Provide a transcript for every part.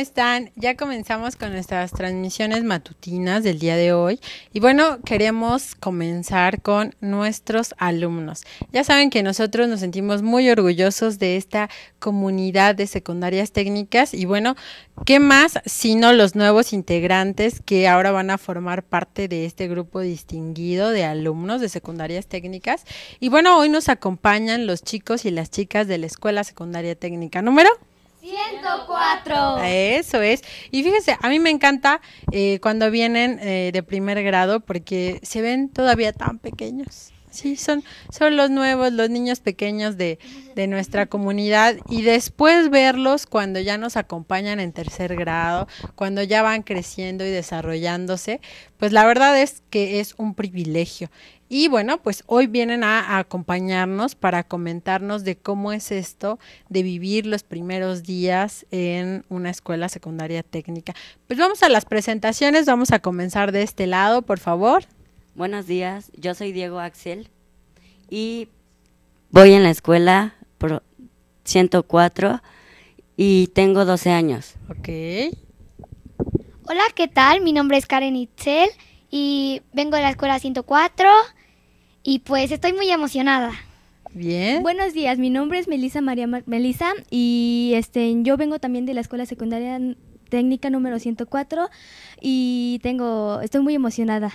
están? Ya comenzamos con nuestras transmisiones matutinas del día de hoy. Y bueno, queremos comenzar con nuestros alumnos. Ya saben que nosotros nos sentimos muy orgullosos de esta comunidad de secundarias técnicas. Y bueno, ¿qué más sino los nuevos integrantes que ahora van a formar parte de este grupo distinguido de alumnos de secundarias técnicas? Y bueno, hoy nos acompañan los chicos y las chicas de la Escuela Secundaria Técnica número 104. Eso es. Y fíjese a mí me encanta eh, cuando vienen eh, de primer grado porque se ven todavía tan pequeños. Sí, son, son los nuevos, los niños pequeños de, de, nuestra comunidad y después verlos cuando ya nos acompañan en tercer grado, cuando ya van creciendo y desarrollándose, pues la verdad es que es un privilegio. Y bueno, pues hoy vienen a, acompañarnos para comentarnos de cómo es esto de vivir los primeros días en una escuela secundaria técnica. Pues vamos a las presentaciones, vamos a comenzar de este lado, por favor. Buenos días, yo soy Diego Axel y voy en la escuela 104 y tengo 12 años. Ok. Hola, ¿qué tal? Mi nombre es Karen Itzel y vengo de la escuela 104 y pues estoy muy emocionada. Bien. Buenos días, mi nombre es Melisa María Melisa y este yo vengo también de la escuela secundaria técnica número 104 y tengo estoy muy emocionada.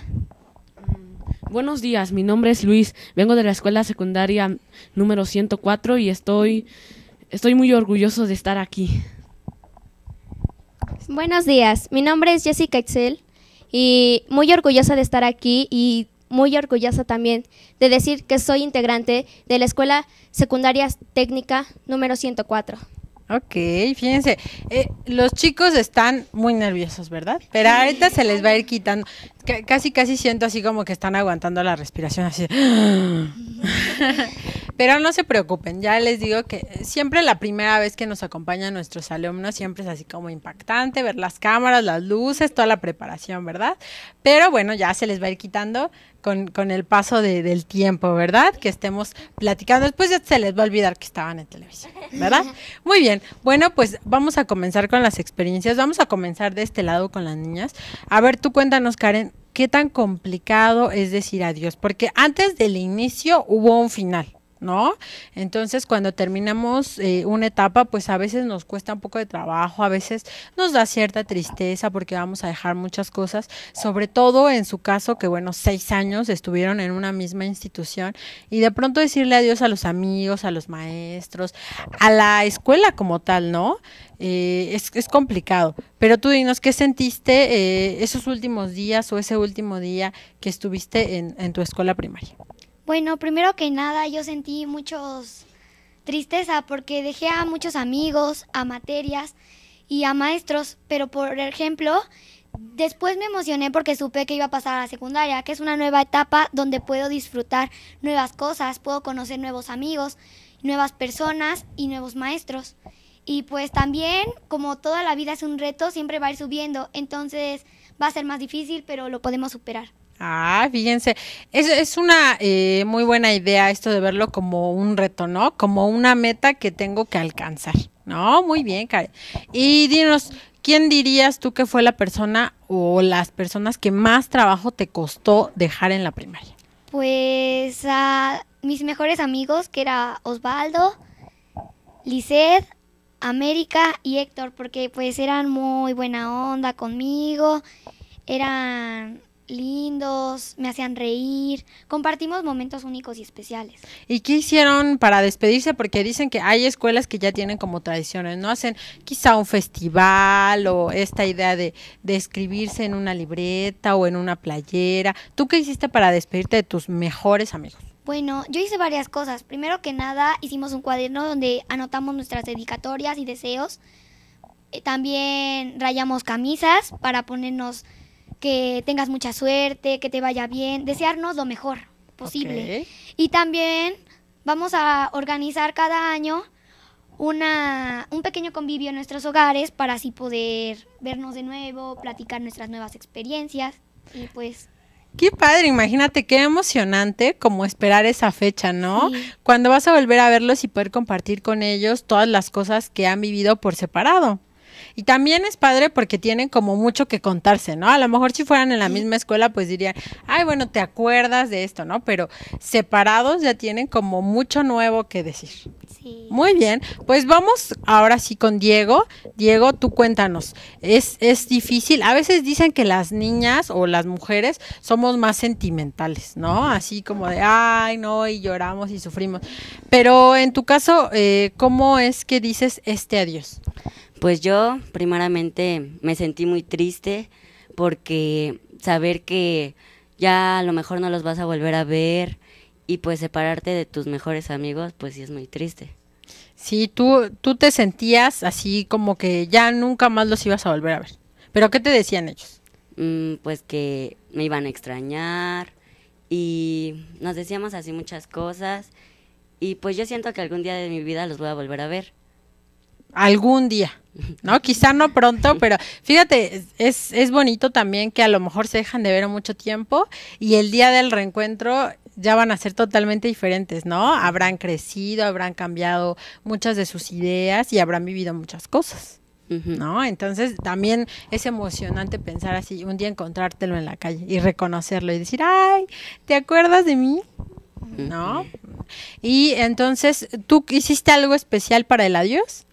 Mm, buenos días, mi nombre es Luis, vengo de la escuela secundaria número 104 y estoy estoy muy orgulloso de estar aquí. Buenos días, mi nombre es Jessica Excel y muy orgullosa de estar aquí y muy orgullosa también de decir que soy integrante de la Escuela Secundaria Técnica número 104. Ok, fíjense, eh, los chicos están muy nerviosos, ¿verdad? Pero ahorita se les va a ir quitando. casi, casi siento así como que están aguantando la respiración, así. Pero no se preocupen, ya les digo que siempre la primera vez que nos acompañan nuestros alumnos siempre es así como impactante ver las cámaras, las luces, toda la preparación, ¿verdad? Pero bueno, ya se les va a ir quitando con, el paso del tiempo, ¿verdad? Que estemos platicando. Después ya se les va a olvidar que estaban en televisión, ¿verdad? Muy bien, bueno, pues vamos a comenzar con las experiencias. Vamos a comenzar de este lado con las niñas. A ver, tú cuéntanos, Karen, qué tan complicado es decir adiós, porque antes del inicio hubo un final. ¿no? Entonces, cuando terminamos eh, una etapa, pues a veces nos cuesta un poco de trabajo, a veces nos da cierta tristeza porque vamos a dejar muchas cosas, sobre todo en su caso, que bueno, seis años estuvieron en una misma institución y de pronto decirle adiós a los amigos, a los maestros, a la escuela como tal, ¿no? Eh, es, complicado. Pero tú dinos, ¿qué sentiste eh, esos últimos días o ese último día que estuviste en, en tu escuela primaria? Bueno, primero que nada yo sentí mucha tristeza porque dejé a muchos amigos, a materias y a maestros, pero por ejemplo, después me emocioné porque supe que iba a pasar a la secundaria, que es una nueva etapa donde puedo disfrutar nuevas cosas, puedo conocer nuevos amigos, nuevas personas y nuevos maestros. Y pues también, como toda la vida es un reto, siempre va a ir subiendo, entonces va a ser más difícil, pero lo podemos superar. Ah, fíjense, es, es una eh, muy buena idea esto de verlo como un reto, ¿no? Como una meta que tengo que alcanzar, ¿no? Muy bien, Karen. Y dinos, ¿quién dirías tú que fue la persona o las personas que más trabajo te costó dejar en la primaria? Pues a mis mejores amigos, que era Osvaldo, Lisset, América y Héctor, porque pues eran muy buena onda conmigo, eran lindos, me hacían reír, compartimos momentos únicos y especiales. ¿Y qué hicieron para despedirse? Porque dicen que hay escuelas que ya tienen como tradiciones, ¿no? Hacen quizá un festival o esta idea de, escribirse en una libreta o en una playera. ¿Tú qué hiciste para despedirte de tus mejores amigos? Bueno, yo hice varias cosas. Primero que nada, hicimos un cuaderno donde anotamos nuestras dedicatorias y deseos. Eh, también rayamos camisas para ponernos que tengas mucha suerte, que te vaya bien, desearnos lo mejor posible. Y también vamos a organizar cada año una, un pequeño convivio en nuestros hogares para así poder vernos de nuevo, platicar nuestras nuevas experiencias y pues... Qué padre, imagínate qué emocionante como esperar esa fecha, ¿no? Cuando vas a volver a verlos y poder compartir con ellos todas las cosas que han vivido por separado. Y también es padre porque tienen como mucho que contarse, ¿no? A lo mejor si fueran en la misma escuela, pues dirían, ay, bueno, te acuerdas de esto, ¿no? Pero separados ya tienen como mucho nuevo que decir. Sí. Muy bien, pues vamos ahora sí con Diego. Diego, tú cuéntanos, es, es difícil, a veces dicen que las niñas o las mujeres somos más sentimentales, ¿no? Así como de, ay, no, y lloramos y sufrimos. Pero en tu caso, eh, ¿cómo es que dices este adiós? Pues yo primeramente me sentí muy triste porque saber que ya a lo mejor no los vas a volver a ver y pues separarte de tus mejores amigos pues sí es muy triste. Sí, tú, tú te sentías así como que ya nunca más los ibas a volver a ver. ¿Pero qué te decían ellos? Mm, pues que me iban a extrañar y nos decíamos así muchas cosas y pues yo siento que algún día de mi vida los voy a volver a ver algún día, ¿no? Quizá no pronto, pero fíjate, es, es bonito también que a lo mejor se dejan de ver mucho tiempo y el día del reencuentro ya van a ser totalmente diferentes, ¿no? Habrán crecido, habrán cambiado muchas de sus ideas y habrán vivido muchas cosas. ¿No? Entonces también es emocionante pensar así, un día encontrártelo en la calle y reconocerlo y decir, ay, ¿te acuerdas de mí? ¿No? Y entonces, ¿tú hiciste algo especial para el adiós?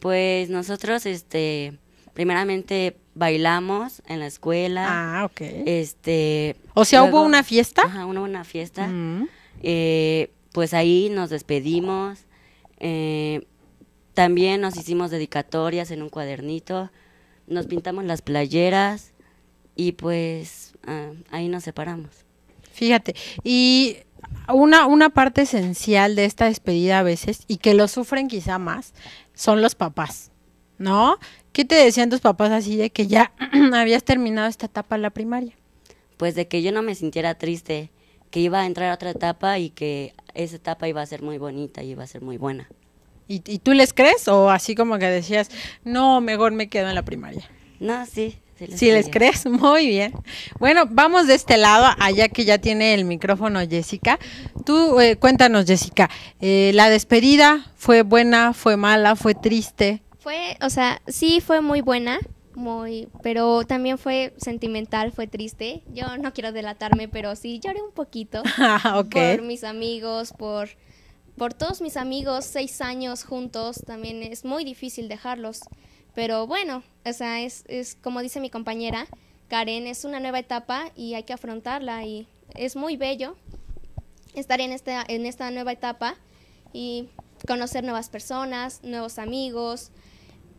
Pues nosotros, este, primeramente bailamos en la escuela. Ah, ok. Este. O sea, hubo una fiesta. Ajá, hubo una fiesta. Mm. Eh, pues ahí nos despedimos. Eh, también nos hicimos dedicatorias en un cuadernito. Nos pintamos las playeras y pues ah, ahí nos separamos. Fíjate, y una, una parte esencial de esta despedida a veces, y que lo sufren quizá más, son los papás, ¿no? ¿Qué te decían tus papás así de que ya habías terminado esta etapa en la primaria? Pues de que yo no me sintiera triste, que iba a entrar a otra etapa y que esa etapa iba a ser muy bonita y iba a ser muy buena. ¿Y, ¿Y, tú les crees o así como que decías, no, mejor me quedo en la primaria? No, sí, si les, crees, muy bien. Bueno, vamos de este lado, allá que ya tiene el micrófono Jessica. Tú eh, cuéntanos, Jessica, eh, la despedida fue buena, fue mala, fue triste. Fue, o sea, sí fue muy buena, muy, pero también fue sentimental, fue triste. Yo no quiero delatarme, pero sí lloré un poquito ah, por mis amigos, por por todos mis amigos, seis años juntos, también es muy difícil dejarlos. Pero bueno, o sea, es, es como dice mi compañera, Karen, es una nueva etapa y hay que afrontarla y es muy bello estar en esta, en esta nueva etapa y conocer nuevas personas, nuevos amigos.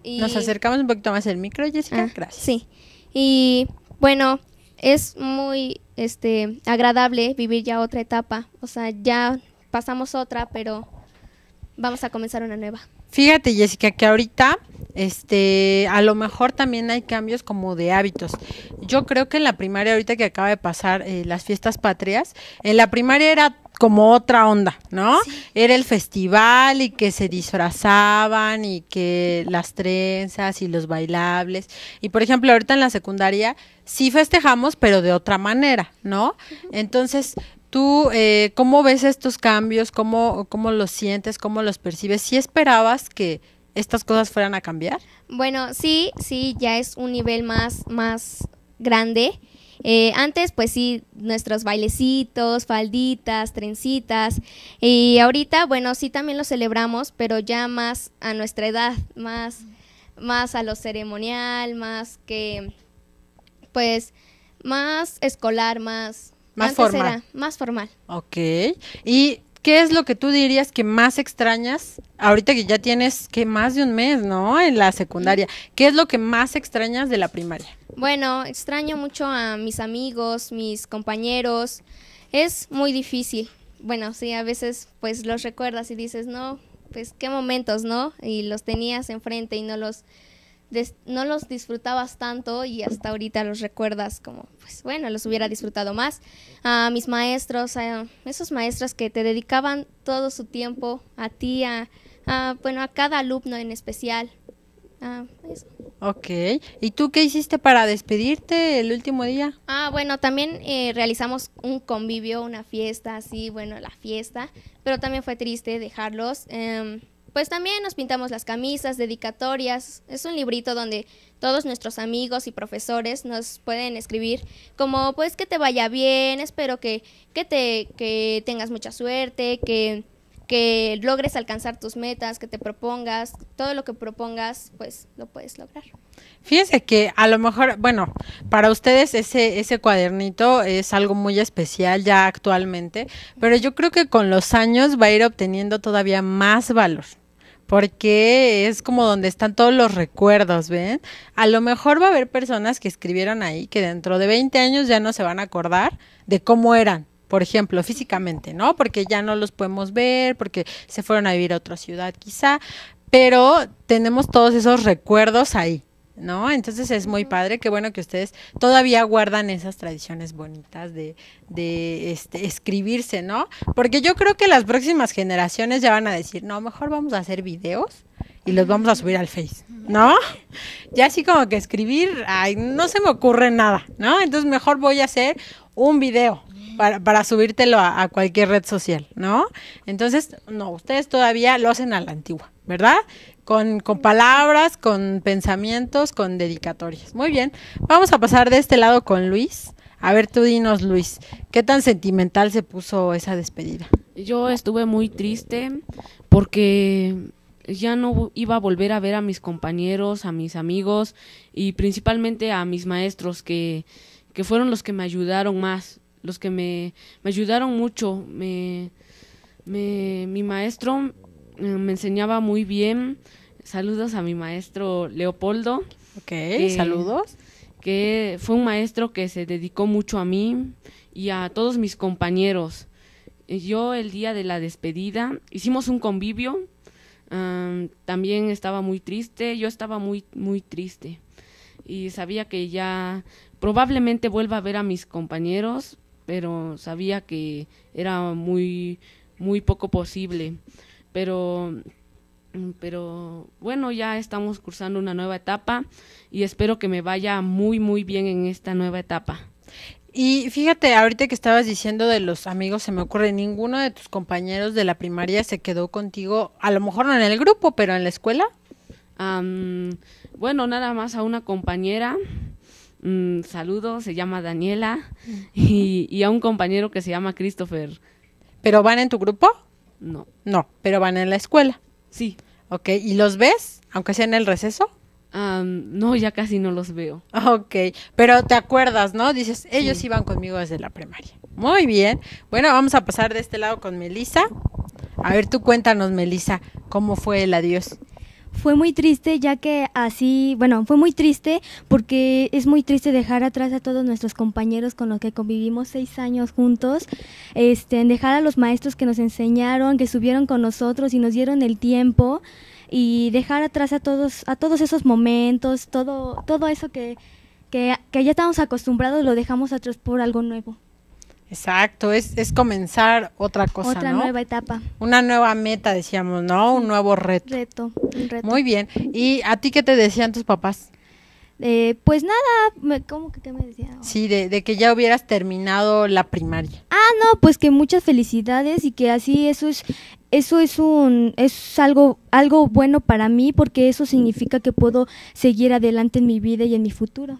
Y... Nos acercamos un poquito más el micro, Jessica. Ah, Gracias. Sí. Y bueno, es muy este agradable vivir ya otra etapa. O sea, ya pasamos otra, pero vamos a comenzar una nueva. Fíjate, Jessica, que ahorita este, a lo mejor también hay cambios como de hábitos. Yo creo que en la primaria, ahorita que acaba de pasar eh, las fiestas patrias, en la primaria era como otra onda, ¿no? Era el festival y que se disfrazaban y que las trenzas y los bailables. Y por ejemplo, ahorita en la secundaria sí festejamos, pero de otra manera, ¿no? Entonces, ¿Tú eh, cómo ves estos cambios? ¿Cómo, ¿Cómo los sientes? ¿Cómo los percibes? ¿Si ¿Sí esperabas que estas cosas fueran a cambiar? Bueno, sí, sí, ya es un nivel más, más grande. Eh, antes, pues sí, nuestros bailecitos, falditas, trencitas. Y ahorita, bueno, sí también lo celebramos, pero ya más a nuestra edad, más, más a lo ceremonial, más que, pues, más escolar, más más formal. más formal. Ok. ¿Y qué es lo que tú dirías que más extrañas? Ahorita que ya tienes que más de un mes, ¿no? En la secundaria. ¿Qué es lo que más extrañas de la primaria? Bueno, extraño mucho a mis amigos, mis compañeros. Es muy difícil. Bueno, sí, a veces pues los recuerdas y dices, no, pues qué momentos, ¿no? Y los tenías enfrente y no los no los disfrutabas tanto y hasta ahorita los recuerdas como, pues bueno, los hubiera disfrutado más. A mis maestros, a esos maestros que te dedicaban todo su tiempo a ti, a, bueno, a cada alumno en especial. Ah, Ok. ¿Y tú qué hiciste para despedirte el último día? Ah, bueno, también eh, realizamos un convivio, una fiesta, así, bueno, la fiesta, pero también fue triste dejarlos. Em, pues también nos pintamos las camisas, dedicatorias. Es un librito donde todos nuestros amigos y profesores nos pueden escribir como pues que te vaya bien, espero que, que, te, que tengas mucha suerte, que, que logres alcanzar tus metas, que te propongas, todo lo que propongas, pues lo puedes lograr. Fíjense que a lo mejor, bueno, para ustedes ese, ese cuadernito es algo muy especial ya actualmente, pero yo creo que con los años va a ir obteniendo todavía más valor, porque es como donde están todos los recuerdos, ¿ven? A lo mejor va a haber personas que escribieron ahí que dentro de 20 años ya no se van a acordar de cómo eran, por ejemplo, físicamente, ¿no? Porque ya no los podemos ver, porque se fueron a vivir a otra ciudad quizá, pero tenemos todos esos recuerdos ahí. ¿no? Entonces es muy padre, qué bueno que ustedes todavía guardan esas tradiciones bonitas de, este, escribirse, ¿no? Porque yo creo que las próximas generaciones ya van a decir, no, mejor vamos a hacer videos y los vamos a subir al Face, ¿no? Ya así como que escribir, ay, no se me ocurre nada, ¿no? Entonces mejor voy a hacer un video para, para subírtelo a, a cualquier red social, ¿no? Entonces, no, ustedes todavía lo hacen a la antigua, ¿verdad? Con, palabras, con pensamientos, con dedicatorias. Muy bien, vamos a pasar de este lado con Luis. A ver, tú dinos, Luis, ¿qué tan sentimental se puso esa despedida? Yo estuve muy triste porque ya no iba a volver a ver a mis compañeros, a mis amigos y principalmente a mis maestros que, fueron los que me ayudaron más, los que me, me ayudaron mucho. Me, me, mi maestro eh, me enseñaba muy bien, saludos a mi maestro Leopoldo. Ok, eh, saludos. Que fue un maestro que se dedicó mucho a mí y a todos mis compañeros. Yo el día de la despedida hicimos un convivio. también estaba muy triste, yo estaba muy, muy triste. Y sabía que ya probablemente vuelva a ver a mis compañeros, pero sabía que era muy, muy poco posible. Pero Mm, pero bueno, ya estamos cursando una nueva etapa y espero que me vaya muy, muy bien en esta nueva etapa. Y fíjate, ahorita que estabas diciendo de los amigos, se me ocurre, ninguno de tus compañeros de la primaria se quedó contigo, a lo mejor no en el grupo, pero en la escuela. bueno, nada más a una compañera, mm, saludo, se llama Daniela, mm. y, y, a un compañero que se llama Christopher. ¿Pero van en tu grupo? No. No, pero van en la escuela. Sí. Ok, ¿y los ves? Aunque sea en el receso. no, ya casi no los veo. Ok, pero te acuerdas, ¿no? Dices, ellos iban conmigo desde la primaria. Muy bien. Bueno, vamos a pasar de este lado con Melissa. A ver, tú cuéntanos, Melissa, cómo fue el adiós. Fue muy triste ya que así, bueno, fue muy triste porque es muy triste dejar atrás a todos nuestros compañeros con los que convivimos seis años juntos, este, dejar a los maestros que nos enseñaron, que subieron con nosotros y nos dieron el tiempo y dejar atrás a todos, a todos esos momentos, todo, todo eso que, que ya estamos acostumbrados lo dejamos atrás por algo nuevo. Exacto, es, es comenzar otra cosa, otra nueva etapa. Una nueva meta, decíamos, ¿no? Un nuevo reto. Reto, un reto. Muy bien. ¿Y a ti qué te decían tus papás? Eh, pues nada, ¿cómo que qué me decían? Sí, de, que ya hubieras terminado la primaria. Ah, no, pues que muchas felicidades y que así eso es, eso es un, es algo, algo bueno para mí porque eso significa que puedo seguir adelante en mi vida y en mi futuro.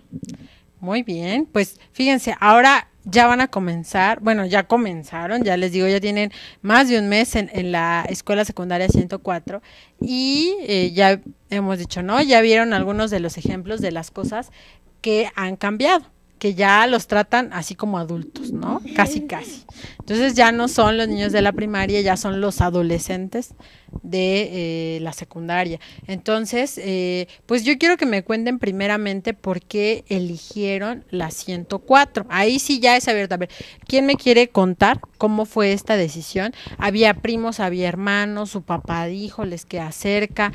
Muy bien, pues fíjense, ahora ya van a comenzar, bueno, ya comenzaron, ya les digo, ya tienen más de un mes en, la escuela secundaria 104 y eh, ya hemos dicho, ¿no? Ya vieron algunos de los ejemplos de las cosas que han cambiado que ya los tratan así como adultos, ¿no? Casi, casi. Entonces ya no son los niños de la primaria, ya son los adolescentes de eh, la secundaria. Entonces, eh, pues yo quiero que me cuenten primeramente por qué eligieron la 104. Ahí sí ya es abierto. A ver, ¿quién me quiere contar cómo fue esta decisión? Había primos, había hermanos, su papá dijo, les que acerca,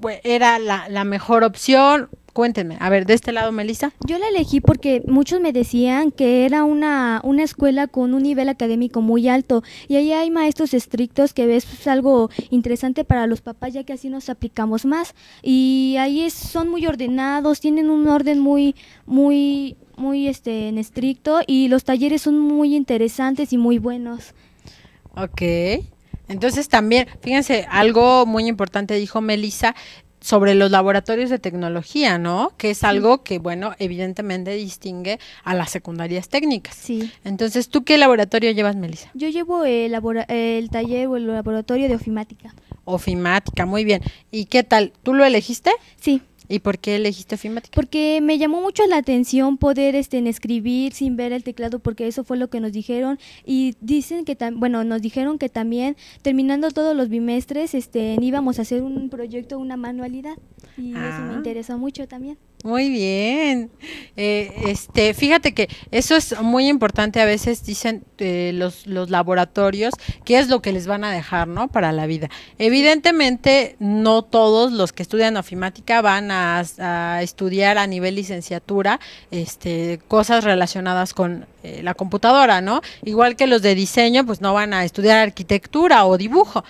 pues, ¿Era la mejor opción? cuéntenme. A ver, de este lado, Melissa. Yo la elegí porque muchos me decían que era una, una escuela con un nivel académico muy alto y ahí hay maestros estrictos que ves pues, algo interesante para los papás ya que así nos aplicamos más y ahí son muy ordenados, tienen un orden muy, muy, muy este, en estricto y los talleres son muy interesantes y muy buenos. Ok. Entonces también, fíjense, algo muy importante dijo Melissa, sobre los laboratorios de tecnología, ¿no? Que es algo que, bueno, evidentemente distingue a las secundarias técnicas. Sí. Entonces, ¿tú qué laboratorio llevas, Melissa? Yo llevo el, el taller o el laboratorio de ofimática. Ofimática, muy bien. ¿Y qué tal? ¿Tú lo elegiste? Sí. ¿Y por qué elegiste ofimática? Porque me llamó mucho la atención poder este, escribir sin ver el teclado, porque eso fue lo que nos dijeron. Y dicen que, bueno, nos dijeron que también terminando todos los bimestres este, íbamos a hacer un proyecto, una manualidad y eso me ah. interesó mucho también. Muy bien. Eh, este, fíjate que eso es muy importante. A veces dicen eh, los, los laboratorios qué es lo que les van a dejar, ¿no? Para la vida. Evidentemente, no todos los que estudian ofimática van a, estudiar a nivel licenciatura este, cosas relacionadas con eh, la computadora, ¿no? Igual que los de diseño, pues no van a estudiar arquitectura o dibujo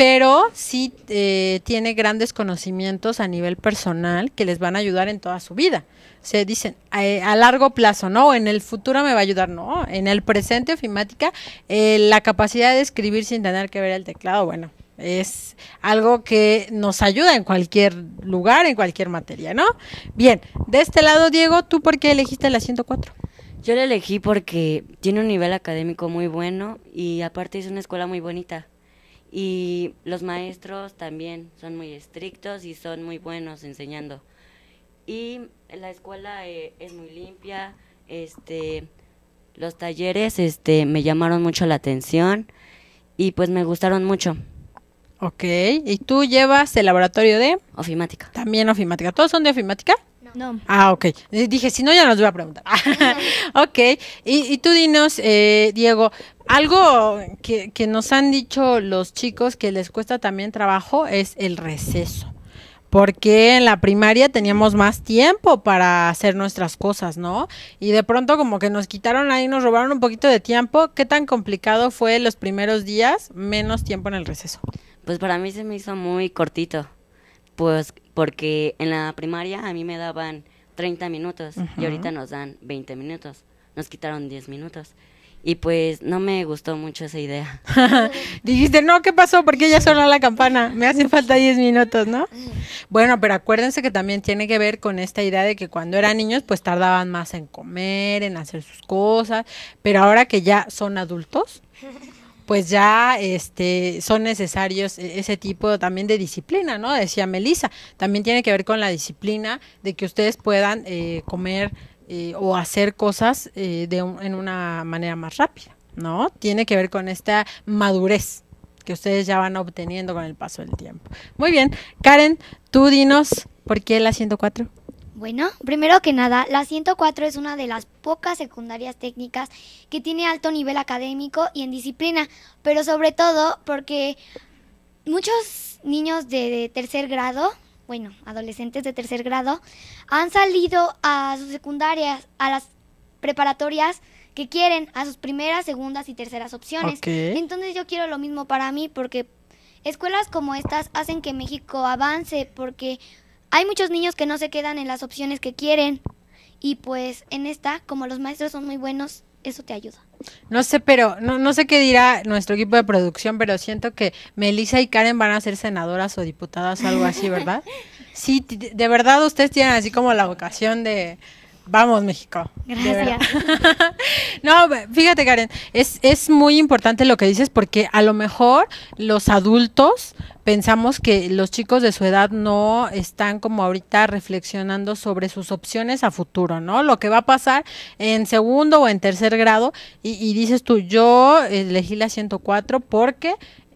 pero sí eh, tiene grandes conocimientos a nivel personal que les van a ayudar en toda su vida. Se dicen eh, a, largo plazo, no, en el futuro me va a ayudar, no, en el presente ofimática, eh, la capacidad de escribir sin tener que ver el teclado, bueno, es algo que nos ayuda en cualquier lugar, en cualquier materia, ¿no? Bien, de este lado, Diego, ¿tú por qué elegiste la 104? Yo la elegí porque tiene un nivel académico muy bueno y aparte es una escuela muy bonita. Y los maestros también son muy estrictos y son muy buenos enseñando. Y la escuela eh, es muy limpia, este, los talleres este, me llamaron mucho la atención y pues me gustaron mucho. Ok, ¿y tú llevas el laboratorio de? Ofimática. También ofimática. ¿Todos son de ofimática? No. Ah, ok. Dije, si no, ya nos voy a preguntar. ok, y, tú dinos, eh, Diego, algo que, nos han dicho los chicos que les cuesta también trabajo es el receso porque en la primaria teníamos más tiempo para hacer nuestras cosas, ¿no? Y de pronto como que nos quitaron ahí, nos robaron un poquito de tiempo. ¿Qué tan complicado fue los primeros días, menos tiempo en el receso? Pues para mí se me hizo muy cortito, pues porque en la primaria a mí me daban 30 minutos y ahorita nos dan 20 minutos, nos quitaron 10 minutos. Y pues no me gustó mucho esa idea. Dijiste, no, ¿qué pasó? Porque ya sonó la campana. Me hace falta 10 minutos, ¿no? Bueno, pero acuérdense que también tiene que ver con esta idea de que cuando eran niños, pues tardaban más en comer, en hacer sus cosas. Pero ahora que ya son adultos, pues ya este, son necesarios e-, ese tipo también de disciplina, ¿no? Decía Melissa. También tiene que ver con la disciplina de que ustedes puedan eh, comer eh, o hacer cosas eh, de en una manera más rápida, ¿no? Tiene que ver con esta madurez que ustedes ya van obteniendo con el paso del tiempo. Muy bien, Karen, tú dinos por qué la 104. Bueno, primero que nada, la 104 es una de las pocas secundarias técnicas que tiene alto nivel académico y en disciplina, pero sobre todo porque muchos niños de tercer grado bueno, adolescentes de tercer grado, han salido a sus secundarias, a las preparatorias que quieren, a sus primeras, segundas y terceras opciones. Entonces yo quiero lo mismo para mí porque escuelas como estas hacen que México avance porque hay muchos niños que no se quedan en las opciones que quieren y pues en esta, como los maestros son muy buenos, eso te ayuda. No sé, pero no, no sé qué dirá nuestro equipo de producción, pero siento que Melissa y Karen van a ser senadoras o diputadas o algo así, ¿verdad? sí, de verdad ustedes tienen así como la vocación de, Vamos, México. Gracias. no, fíjate, Karen, es, es muy importante lo que dices porque a lo mejor los adultos pensamos que los chicos de su edad no están como ahorita reflexionando sobre sus opciones a futuro, ¿no? Lo que va a pasar en segundo o en tercer grado y, y dices tú, yo elegí la 104 porque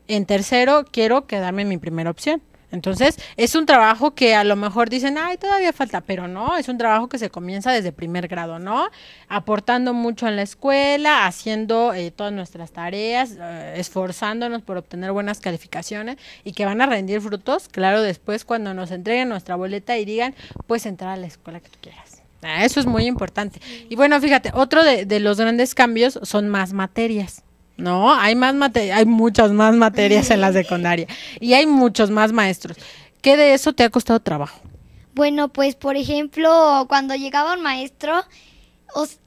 en tercero quiero quedarme en mi primera opción. Entonces, es un trabajo que a lo mejor dicen, ay, todavía falta, pero no, es un trabajo que se comienza desde primer grado, ¿no? Aportando mucho en la escuela, haciendo eh, todas nuestras tareas, eh, esforzándonos por obtener buenas calificaciones y que van a rendir frutos, claro, después cuando nos entreguen nuestra boleta y digan, puedes entrar a la escuela que tú quieras. Ah, eso es muy importante. Y bueno, fíjate, otro de los grandes cambios son más materias. ¿no? Hay más hay muchas más materias en la secundaria y hay muchos más maestros. ¿Qué de eso te ha costado trabajo? Bueno, pues por ejemplo, cuando llegaba un maestro,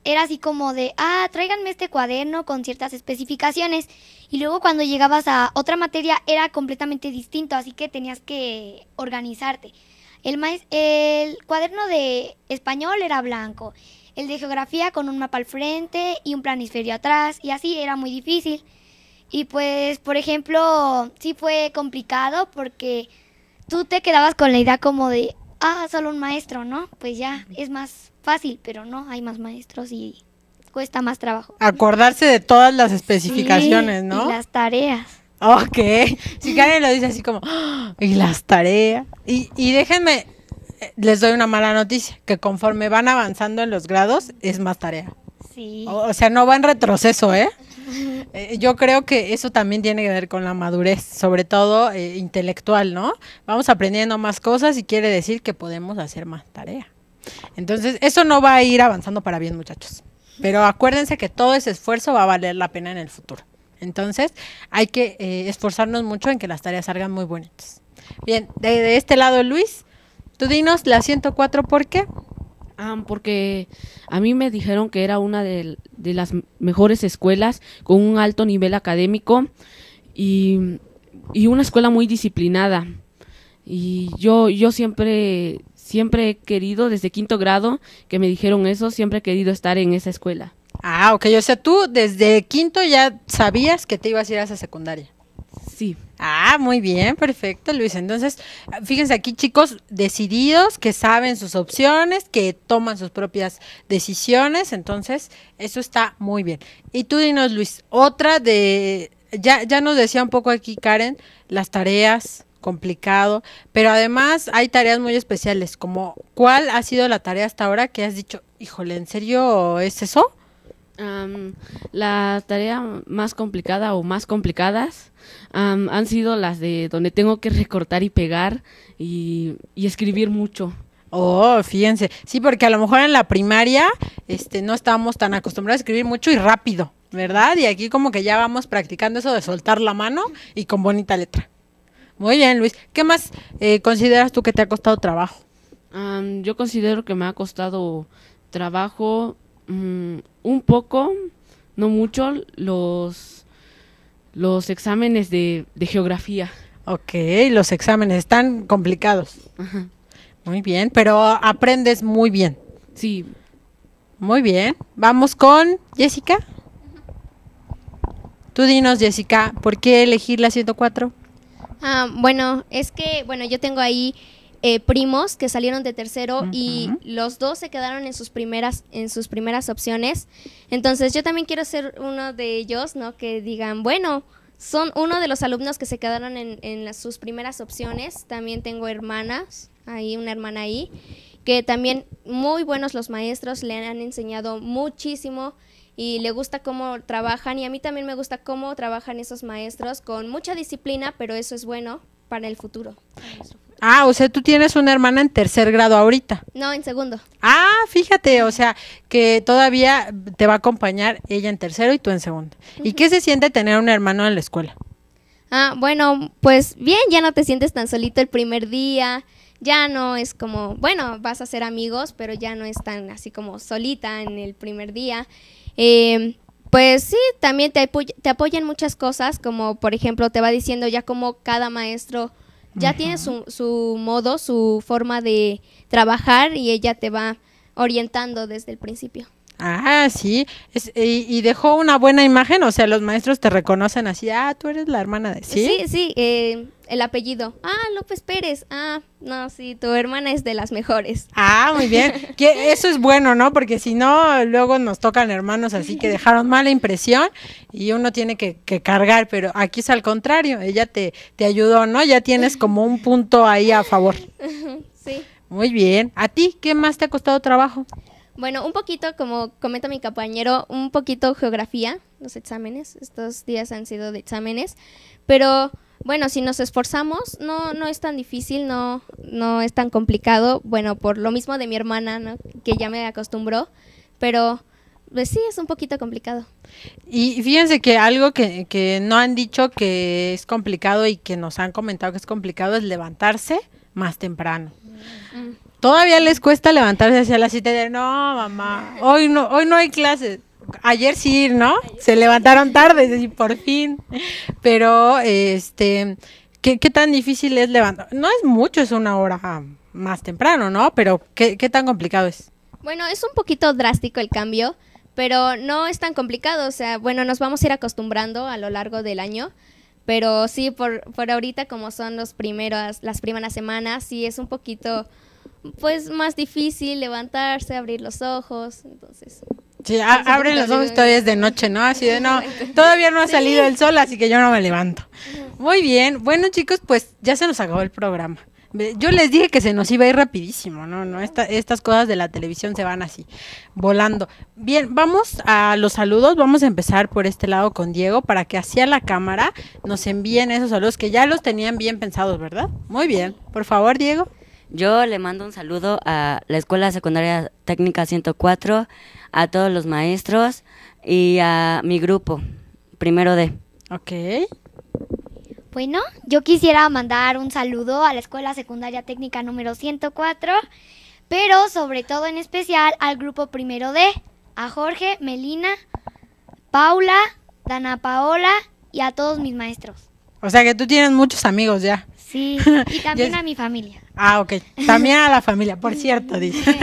era así como de, ah, tráiganme este cuaderno con ciertas especificaciones. Y luego cuando llegabas a otra materia era completamente distinto, así que tenías que organizarte. El, el cuaderno de español era blanco, el de geografía con un mapa al frente y un planisferio atrás y así era muy difícil. Y pues, por ejemplo, sí fue complicado porque tú te quedabas con la idea como de, ah, solo un maestro, ¿no? Pues ya, es más fácil, pero no, hay más maestros y cuesta más trabajo. Acordarse de todas las especificaciones, ¿no? Y las tareas. Ok, si Karen lo dice así como, ah, y las tareas. Y, y déjenme, les doy una mala noticia, que conforme van avanzando en los grados es más tarea. Sí. O, sea, no va en retroceso, ¿eh? ¿eh? yo creo que eso también tiene que ver con la madurez, sobre todo eh, intelectual, ¿no? Vamos aprendiendo más cosas y quiere decir que podemos hacer más tarea. Entonces, eso no va a ir avanzando para bien, muchachos. Pero acuérdense que todo ese esfuerzo va a valer la pena en el futuro. Entonces, hay que eh, esforzarnos mucho en que las tareas salgan muy bonitas. Bien, de este lado, Luis, Tú dinos la 104, ¿por qué? Ah, porque a mí me dijeron que era una de, las mejores escuelas con un alto nivel académico y, una escuela muy disciplinada. Y yo, yo siempre, siempre he querido, desde quinto grado que me dijeron eso, siempre he querido estar en esa escuela. Ah, ok, o sea, tú desde quinto ya sabías que te ibas a ir a esa secundaria. Sí. Ah, muy bien, perfecto, Luis. Entonces, fíjense aquí, chicos, decididos, que saben sus opciones, que toman sus propias decisiones. Entonces, eso está muy bien. Y tú dinos, Luis, otra de. Ya, ya nos decía un poco aquí, Karen, las tareas complicado, pero además hay tareas muy especiales, como ¿cuál ha sido la tarea hasta ahora que has dicho, híjole, ¿en serio es eso? la tarea más complicada o más complicadas han sido las de donde tengo que recortar y pegar y, escribir mucho. Oh, fíjense. Sí, porque a lo mejor en la primaria este, no estábamos tan acostumbrados a escribir mucho y rápido, ¿verdad? Y aquí como que ya vamos practicando eso de soltar la mano y con bonita letra. Muy bien, Luis. ¿Qué más eh, consideras tú que te ha costado trabajo? yo considero que me ha costado trabajo Mm, un poco, no mucho, los, los exámenes de, de geografía. Ok, los exámenes están complicados. Muy bien, pero aprendes muy bien. Sí. Muy bien. Vamos con Jessica. Tú dinos, Jessica, ¿por qué elegir la 104? Ah, bueno, es que, bueno, yo tengo ahí eh, primos que salieron de tercero y los dos se quedaron en sus primeras en sus primeras opciones. Entonces yo también quiero ser uno de ellos, ¿no? Que digan, bueno, son uno de los alumnos que se quedaron en, sus primeras opciones. También tengo hermanas, ahí una hermana ahí, que también muy buenos los maestros, le han enseñado muchísimo y le gusta cómo trabajan y a mí también me gusta cómo trabajan esos maestros con mucha disciplina, pero eso es bueno para el futuro. Ah, o sea, tú tienes una hermana en tercer grado ahorita. No, en segundo. Ah, fíjate, o sea, que todavía te va a acompañar ella en tercero y tú en segundo. ¿Y qué se siente tener un hermano en la escuela? Ah, bueno, pues bien, ya no te sientes tan solito el primer día. Ya no es como, bueno, vas a ser amigos, pero ya no es tan así como solita en el primer día. Em, pues sí, también te, te apoyan muchas cosas, como por ejemplo te va diciendo ya como cada maestro ya tiene su, su modo, su forma de trabajar y ella te va orientando desde el principio. Ah, sí, y, dejó una buena imagen, o sea, los maestros te reconocen así, ah, tú eres la hermana de sí. Sí, sí, eh, el apellido. Ah, López Pérez. Ah, no, sí, tu hermana es de las mejores. Ah, muy bien. que eso es bueno, ¿no? Porque si no, luego nos tocan hermanos así que dejaron mala impresión y uno tiene que, que cargar, pero aquí es al contrario, ella te, te ayudó, ¿no? Ya tienes como un punto ahí a favor. sí. Muy bien. ¿A ti qué más te ha costado trabajo? Bueno, un poquito, como comenta mi compañero, un poquito geografía, los exámenes. Estos días han sido de exámenes, pero bueno, si nos esforzamos, no, no es tan difícil, no, no es tan complicado. Bueno, por lo mismo de mi hermana, que ya me acostumbró, pero pues sí, es un poquito complicado. Y fíjense que algo que, no han dicho que es complicado y que nos han comentado que es complicado es levantarse más temprano. Mm. Todavía les cuesta levantarse hacia las 7 de no, mamá, hoy no, hoy no hay clases. Ayer sí, ¿no? Se levantaron tarde, y por fin. Pero, este, ¿qué, tan difícil es levantar? No es mucho, es una hora más temprano, ¿no? Pero, ¿qué, tan complicado es? Bueno, es un poquito drástico el cambio, pero no es tan complicado. O sea, bueno, nos vamos a ir acostumbrando a lo largo del año. Pero sí, por, por ahorita, como son los primeros, las primeras semanas, sí es un poquito pues más difícil levantarse, abrir los ojos, entonces. Sí, pues, abren los ojos todavía es de noche, ¿no? Así de no, todavía no ha salido el sol, así que yo no me levanto. Muy bien, bueno chicos, pues ya se nos acabó el programa. Yo les dije que se nos iba a ir rapidísimo, ¿no? no estas estas cosas de la televisión se van así, volando. Bien, vamos a los saludos. Vamos a empezar por este lado con Diego para que hacia la cámara nos envíen esos saludos que ya los tenían bien pensados, ¿verdad? Muy bien. Por favor, Diego. Yo le mando un saludo a la Escuela Secundaria Técnica 104, a todos los maestros y a mi grupo, primero D. Ok. Bueno, yo quisiera mandar un saludo a la Escuela Secundaria Técnica número 104, pero sobre todo en especial al grupo primero D, a Jorge, Melina, Paula, Dana Paola y a todos mis maestros. O sea que tú tienes muchos amigos ya. Sí, y también a mi familia. Ah, ok. También a la familia, por cierto, dice.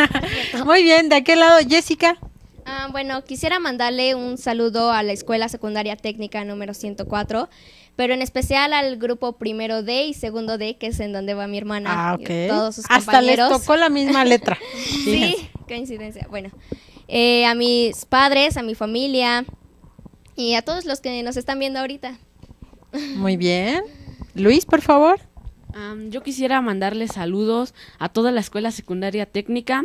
Muy bien, ¿de qué lado, Jessica? Ah, bueno, quisiera mandarle un saludo a la Escuela Secundaria Técnica número 104, pero en especial al grupo primero D y segundo D, que es en donde va mi hermana ah, y todos sus Hasta les tocó la misma letra. sí, qué coincidencia. Bueno, eh, a mis padres, a mi familia y a todos los que nos están viendo ahorita. Muy bien. Luis, por favor yo quisiera mandarles saludos a toda la escuela secundaria técnica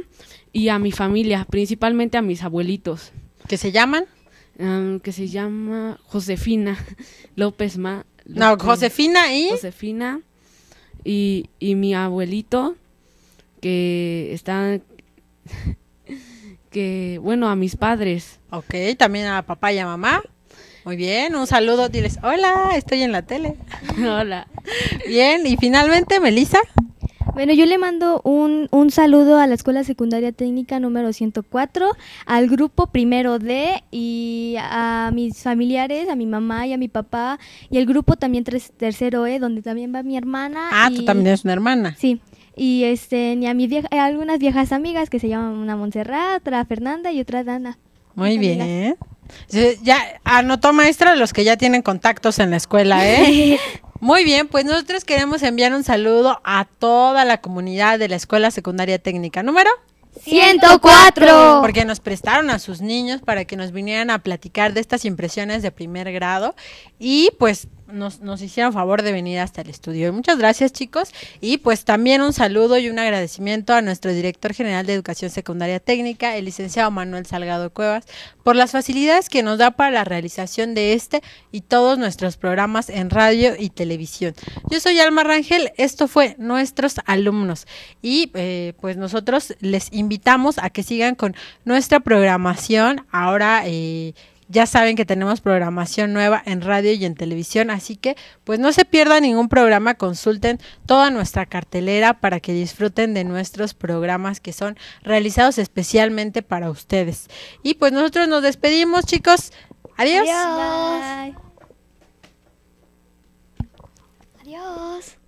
y a mi familia, principalmente a mis abuelitos. ¿Qué se llaman? que se llama Josefina López Ma. no, Josefina y. Josefina y, mi abuelito que están que bueno a mis padres. Ok, también a papá y a mamá. Muy bien, un saludo, diles, hola, estoy en la tele. hola. Bien, y finalmente, Melissa. Bueno, yo le mando un, un, saludo a la Escuela Secundaria Técnica número 104, al grupo primero D y a mis familiares, a mi mamá y a mi papá, y el grupo también tercero E, donde también va mi hermana. Ah, tú también eres una hermana. Sí. Y este, ni a mis eh, algunas viejas amigas que se llaman una Montserrat, otra Fernanda y otra Dana. Muy bien. Ya, anotó maestra los que ya tienen contactos en la escuela, ¿eh? Muy bien, pues nosotros queremos enviar un saludo a toda la comunidad de la Escuela Secundaria Técnica. ¿Número? 104. Porque nos prestaron a sus niños para que nos vinieran a platicar de estas impresiones de primer grado. Y pues nos, hicieron favor de venir hasta el estudio. Muchas gracias chicos y pues también un saludo y un agradecimiento a nuestro director general de Educación Secundaria Técnica, el licenciado Manuel Salgado Cuevas, por las facilidades que nos da para la realización de este y todos nuestros programas en radio y televisión. Yo soy Alma Rangel, esto fue Nuestros Alumnos y eh, pues nosotros les invitamos a que sigan con nuestra programación ahora. Eh, ya saben que tenemos programación nueva en radio y en televisión, así que pues no se pierdan ningún programa, consulten toda nuestra cartelera para que disfruten de nuestros programas que son realizados especialmente para ustedes. Y pues nosotros nos despedimos, chicos. Adiós. Adiós.